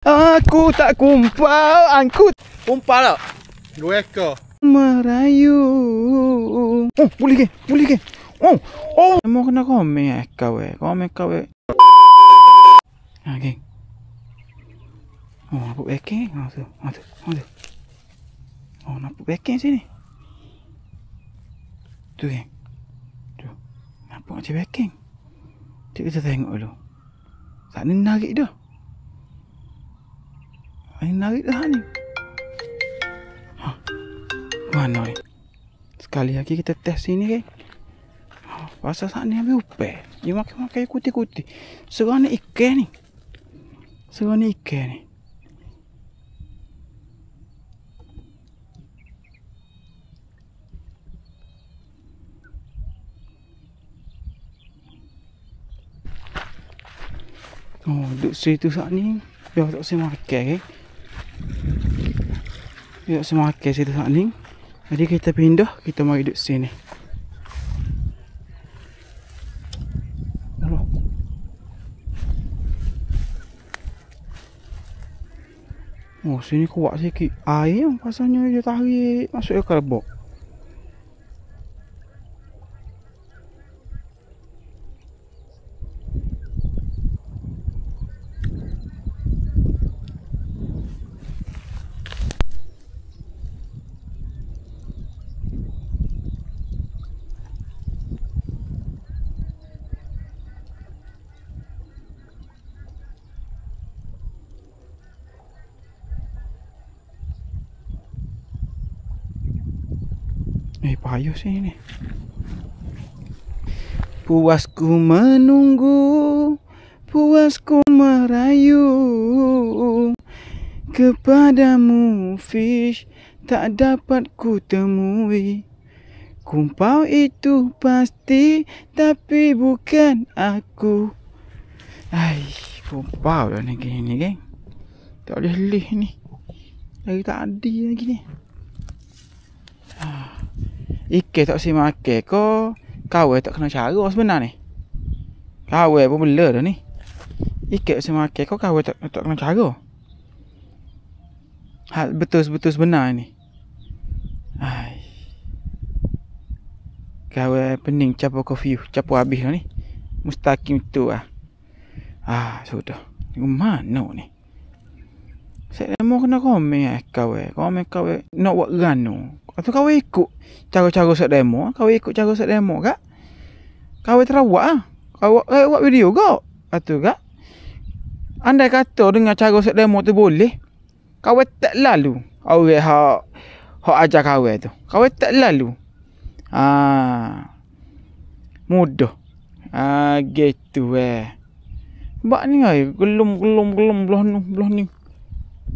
Aku tak kumpal angkut Kumpal tak? Lah. Dua ekor Merayu Oh boleh ke? Boleh ke? Oh Oh Kamu kena komen ekor weh eh. Komen ekor weh Ha ah, geng Oh nampak backing Oh tu Oh tu Oh tu Oh nampak backing sini Tu geng Tu Nampak macam backing Tu kita tengok dulu Tak nak narik dah Ain narik dah ni. Ha. Mana ni? Sekali lagi kita test sini ke. Ha. Pasal saat ni habis upe. Dia makan-makan kuti-kuti. Serang ni ikan ni. Serang ni ikan ni. Oh, duduk situ saat ni. Dia tak boleh makan ke. Eh? Yuk semakin situ saat ni. Jadi kita pindah, kita mau hidup sini. Oh, sini kuat sikit. Air yang pasalnya dia tarik masuk ke kerbok. Eh payah sini ni Puasku menunggu Puasku merayu Kepadamu Fish Tak dapat ku temui Kumpau itu pasti Tapi bukan aku Hai Kumpau dah ni gini ni geng Tak boleh leh ni Lagi tak ada lagi ni ah. Ike tak si makan ke Kawai tak kena cara sebenarnya Kawai pun bela dah ni Ike tak si makan ke Kawai tak, tak kena cara Hal betul-betul sebenar ni Hai Kawai pening capa kau view Capa habis lah ni Mustaqim tu lah Ah sudah Mana ni saya demo kena komen eh kau eh. Komen kau Nak buat gano. Atau kau ikut cara-cara set demo. Ah. Kau ikut cara set demo kak. Kau eh terawak ah. Kau eh, buat video kak. Atau kak. Anda kata dengan cara set demo tu boleh. Kau tak lalu. Kau eh ha. Ha ajar kau eh tu. Kau tak lalu. Ah, Mudah. Ah, gitu eh. Sebab ni kau eh, Gelum, gelum, gelum. Belah ni, belah ni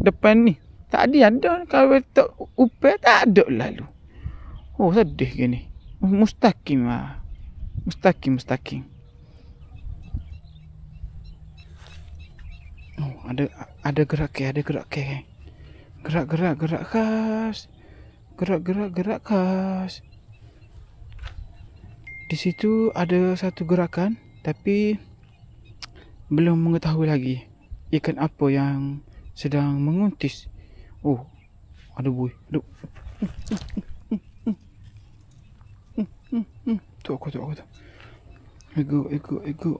depan ni. Tak ada ada kalau tak upe tak ada lalu. Oh sedih gini. Mustaqim lah, Mustaqim mustaqim. Oh ada ada gerak ke ada gerak ke. Gerak-gerak gerak khas. Gerak-gerak gerak khas. Di situ ada satu gerakan tapi belum mengetahui lagi ikan apa yang sedang menguntis. Oh, ada bui. Aduh. Tu aku tu aku tu. Ego ego ego.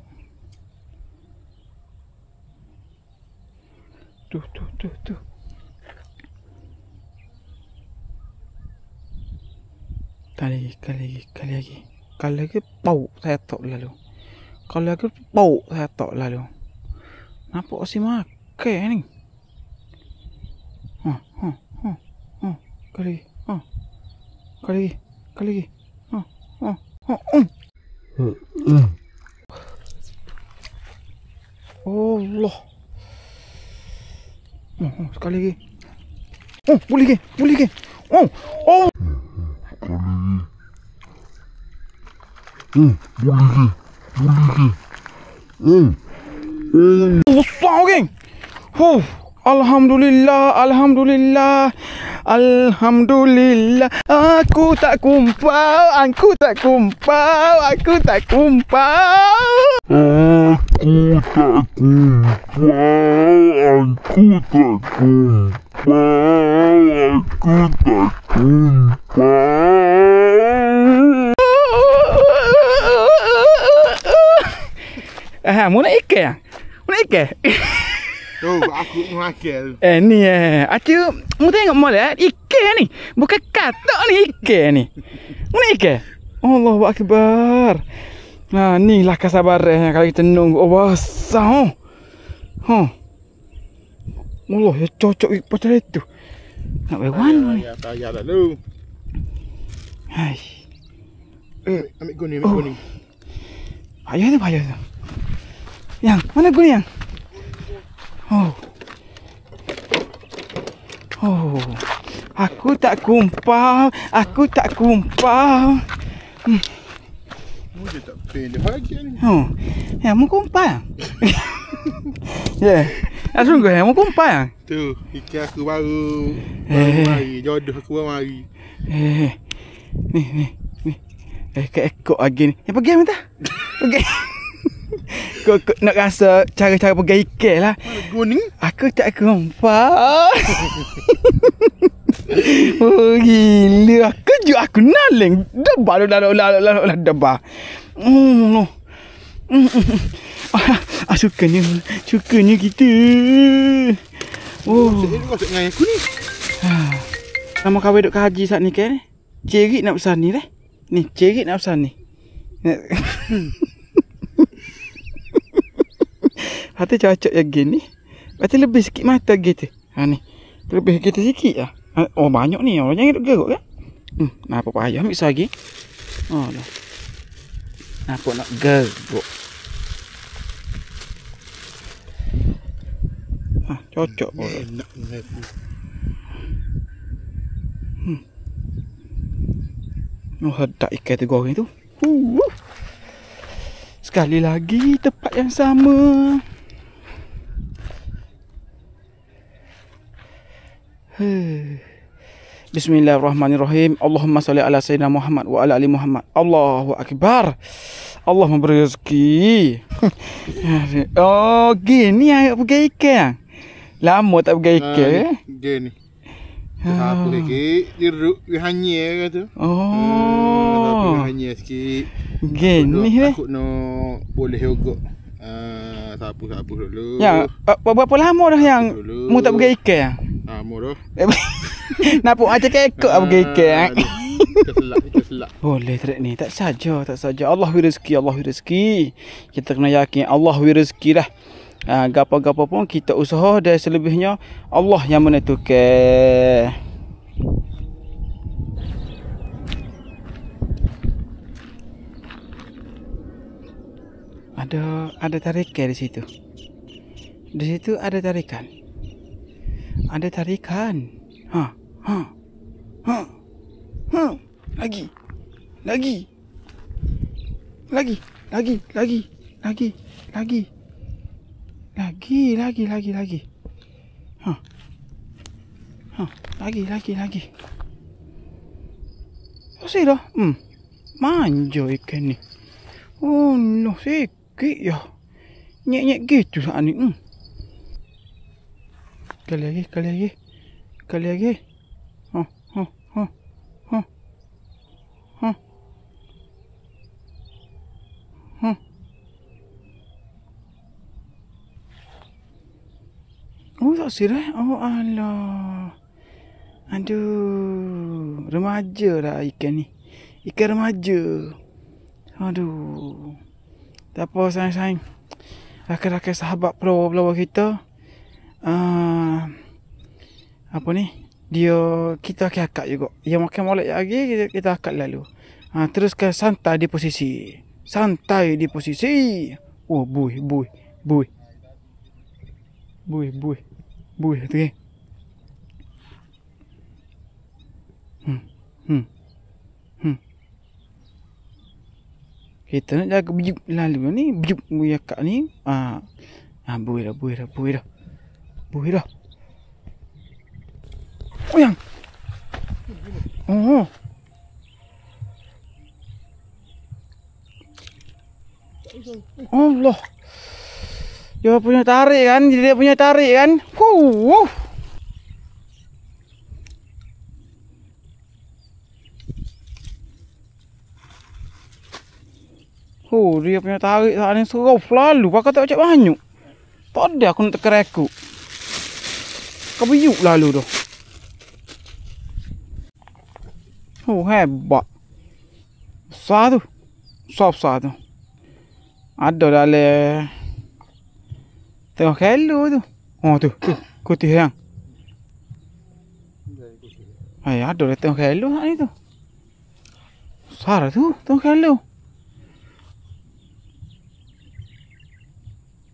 Tu tu tu tu. Kali lagi, kali lagi, kali lagi. Kali lagi pau saya tok lalu. Kali lagi pau saya tok lalu. Nampak si makan ni. 어, 어, 어, 어, 가리기, 어, 가리기, 가리기, 어, 어, 어, 어. 오, 울러. 어, 어, 어, 깔리기. 어, 물리기, 물리기. 어, 어. 깔리기. 어 물리기, 물리기. 응, 응. 오, 싸우갱. 후. Alhamdulillah, Alhamdulillah Alhamdulillah Aku tak kumpau Aku tak kumpau Aku tak kumpau Aku tak kumpau Aku tak kumpau Aku tak kumpau Aha, mau nak ikat ya? Mau nak Oh, aku pun akil. Eh ni eh. Aku mu tengok mole eh. Ike ni. Bukan katok ni ike ni. Mana ike? Allah akbar. Ha nah, ni lah kesabaran eh. kalau kita nunggu. Oh wasa. Oh, Huh. Ha. Huh. Allah ya cocok pasal itu. Nak bagi wan. Ya tayar dah lu. Hai. Eh, ambil guni, ambil oh. guni. Ayah tu, payah tu. Yang, mana guni yang? Oh. Oh. Aku tak kumpau. Aku tak kumpau. Hmm. Dia tak pain dia bahagian ni. Oh. Ya, mu kumpau. ya. Yeah. Asung gua ya, mu kumpau. Ya? Tu, ikan aku baru. Eh. Baru eh. jodoh aku baru mari. Eh. Ni, ni, ni. Eh, ke ekok lagi ni. Ya, pergi minta. Pergi. Okay. kau nak rasa cara-cara pergi ikan lah. Guni? Aku tak kompak. oh, gila. Aku juga aku naling. Deba, deba, deba, deba, deba, deba. Hmm, no. Hmm, hmm, hmm. Ah, ah, sukanya. Sukanya kita. Oh. Ini oh. masuk dengan aku ni. Ha. Nama kau duduk kaji saat ni, kan? Cerit nak besar ni, leh. Ni, cerit nak besar ni. Hati cocok yang gini. Berarti lebih sikit mata gitu. Ha ni. Lebih kita sikit lah. Ha, oh banyak ni. Orang jangan geruk kan. Hmm, apa payah ambil lagi. Oh dah. apa nak geruk. Ha, cocok. Enak. Enak. Hmm. Oh, hedak ikan tu goreng tu. Uh, Sekali lagi tempat yang Sama. Bismillahirrahmanirrahim. Allahumma salli ala sayyidina Muhammad wa ala ali Muhammad. Allahu akbar. Allah memberi rezeki. oh, gini yang pergi ikan. Lama tak pergi ikan. Ha, gini. Tak apa lagi. Dia hanya dia kata. Oh. Hmm, tapi hanya hanyir sikit. Gini ni. Takut no boleh ugut. Ah, uh, tak apa apa dulu. Ya, eh, berapa lama dah yang mu tak pakai ikan? Lama ah, dah. Nak pun macam kekot apa kekot Kita eh? selak, kita selak Boleh trik ni, tak saja, tak saja Allah beri rezeki, Allah beri rezeki Kita kena yakin Allah beri rezeki lah ha, Gapa-gapa pun kita usaha Dan selebihnya Allah yang menentukan Ada ada tarikan di situ. Di situ ada tarikan. Ada tarikan. Ha. Ha. Ha. Ha. Lagi. Lagi. Lagi. Lagi. Lagi. Lagi. Lagi. Lagi. Lagi. Lagi. Lagi. Ha. Ha. Lagi. Lagi. Lagi. Apa sih dah? Hmm. Manjo ikan ni. Oh no. Sikit ya. Nyek-nyek gitu saat ni. Hmm. Sekali lagi. Sekali lagi. Sekali lagi. Huh, huh, huh, huh. Huh. Huh. Oh, tak sirah. Oh, Allah. Aduh. Remaja lah ikan ni. Ikan remaja. Aduh. Tak apa, sayang-sayang. Rakyat-rakyat sahabat pelawa-pelawa kita. Haa. Uh, apa ni dia kita akan akak juga yang makan molek lagi kita, kita akak lalu ha, teruskan santai di posisi santai di posisi oh bui bui bui bui bui bui tu hmm hmm hmm kita nak jaga biju lalu ni biju bui kak ni ah ha. ha, dah buih dah buih dah buih dah Uyang. Oh, oh. Allah. Dia punya tarik kan? Dia punya tarik kan? Huu. Huu, dia punya tarik saat ni seru lalu. Pakak tak macam banyak. Tak ada aku nak terkerekuk. Kau biuk lalu dah. Ué, bó. Suado. Só suado. Adoro ali. Tem um reludo. Onde? Cotirão. Aí, adoro. Tem um reludo ali. Sara, tu? Tem um reludo.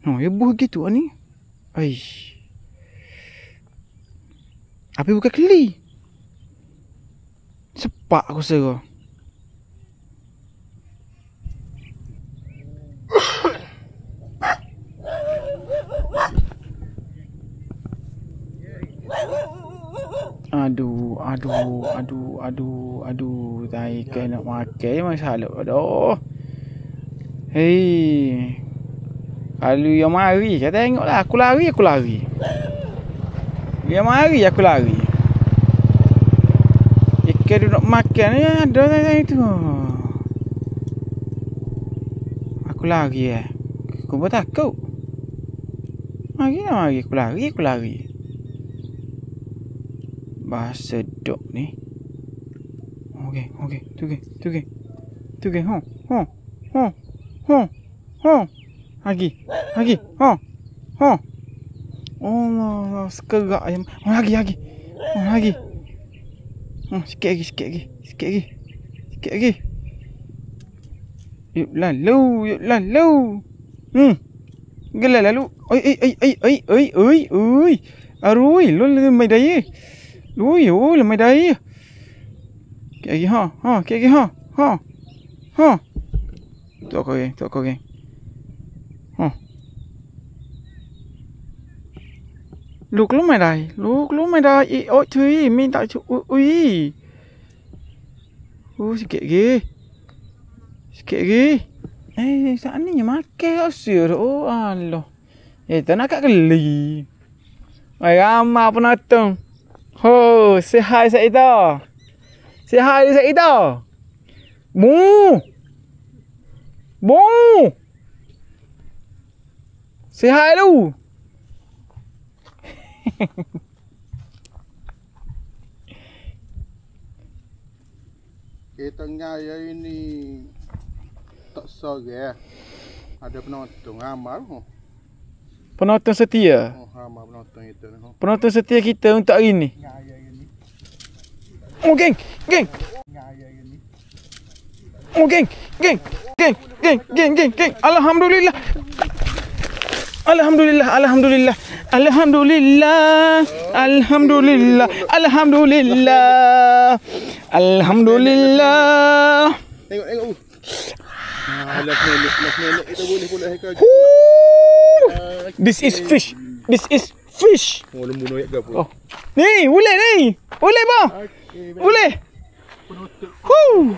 Não, eu burro aqui, tu, ali. Aí. Abre o que é que li? Aí sepak aku rasa kau Aduh, aduh, aduh, aduh, aduh Tak ikan nak makan je masalah Aduh Hei Kalau yang mari, kau tengok lah Aku lari, aku lari Yang mari, aku lari kau ada nak makan ya, ada tak itu. Aku lagi eh. Kau buat kau? Lagi lah mari, aku lagi aku lagi. Bahasa dok ni. Okey, okey, tukar, tukar. Tukar, ha, ha, ha, ha, ha. Lagi, lagi, ha, Oh Allah, sekerak ayam. lagi, lagi. lagi. Oh, sikit lagi, sikit lagi. Sikit lagi. Sikit lagi. Yuk lalu, yuk lalu. Hmm. Gila lalu. Oi, oi, oi, oi, oi, oi, oi, oi. Aroi, lu mai daya. Lui, oh, lemai mai Sikit lagi, ha. Ha, sikit ha. Ha. Ha. Tak kau geng, tak kau geng. ลูกลูกไม่ได้ลูกลูกไม่ได้อีโอ้ยถุยมีแต่ชุอุ้ยอู้สิเกะกี้สิเกะกี้เอ้ยสันนี่ยังมาเกะสิรู้อ่ะล่ะเอ็ดนักกันเลยไม่กามาปนัดตงฮู้เสียหายเสียอีต่อเสียหายเสียอีต่อบูบูเสียหายลู่ kita ngai ini tak sore eh? ada penonton amal penonton setia oh amal penonton itu oh. penonton setia kita untuk hari ini oh geng geng oh geng geng geng geng geng geng geng alhamdulillah Alhamdulillah, Alhamdulillah, Alhamdulillah, Alhamdulillah, Alhamdulillah, Alhamdulillah. Tengok, tengok. Ah, This is fish. This is fish. Oh, oh. Ni, boleh ni. Boleh, Ba. Boleh. Huuu.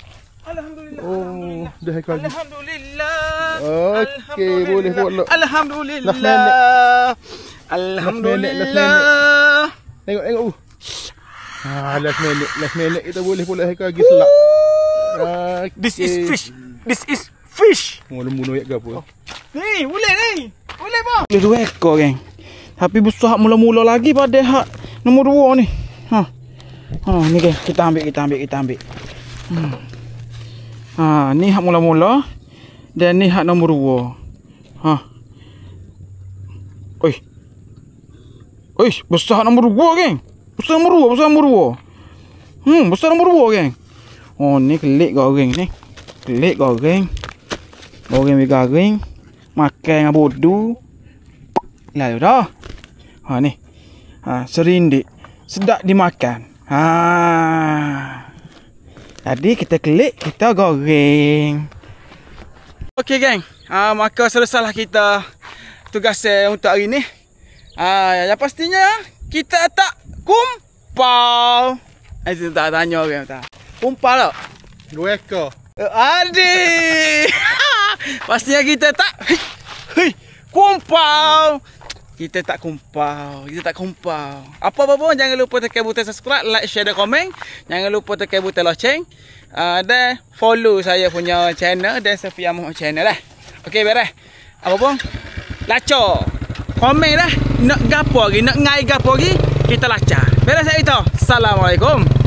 Oh, Alhamdulillah. Oh, Alhamdulillah. Alhamdulillah. Okay, boleh buat lock. Alhamdulillah. Alhamdulillah. Alhamdulillah. Tengok, tengok. Uh. Ah, last minute, last minute kita boleh pula hekal lagi selak. Okay. This is fish. This is fish. Mau oh, lembu ya ke apa? Ni, boleh ni. Boleh ba. Boleh dua ekor geng. Tapi busuk hak mula-mula lagi pada hak nombor dua ni. Ha. Ha, ni geng, kita ambil, kita ambil, kita ambil. Hmm. Ha, ni hak mula-mula dan ni hak nombor 2. Ha. Oi. Oi, besar hak nombor 2, geng. Besar nombor 2, besar nombor 2. Hmm, besar nombor 2, geng. Oh, ni kelik kau geng ni. Kelik kau geng. geng, bagi geng. Makan dengan bodoh. Lalu ya dah. Ha ni. Ha, serindik. Sedap dimakan. Ha. Tadi kita klik, kita goreng. Okey geng, uh, maka selesalah kita tugas saya untuk hari ni. Uh, yang pastinya, kita tak kumpal. Eh, kita tak tanya orang tak. Kumpal tak? Dua ekor. Uh, Adi! pastinya kita tak hei, hei, kumpal. Kita tak kumpau Kita tak kumpau Apa-apa pun Jangan lupa tekan butang subscribe Like, share dan komen Jangan lupa tekan butang loceng uh, Dan follow saya punya channel Dan Safiya Mohd channel lah Okay, beres Apa pun Laca Komen lah Nak gapo lagi Nak ngai gapo lagi Kita laca Beres saya itu Assalamualaikum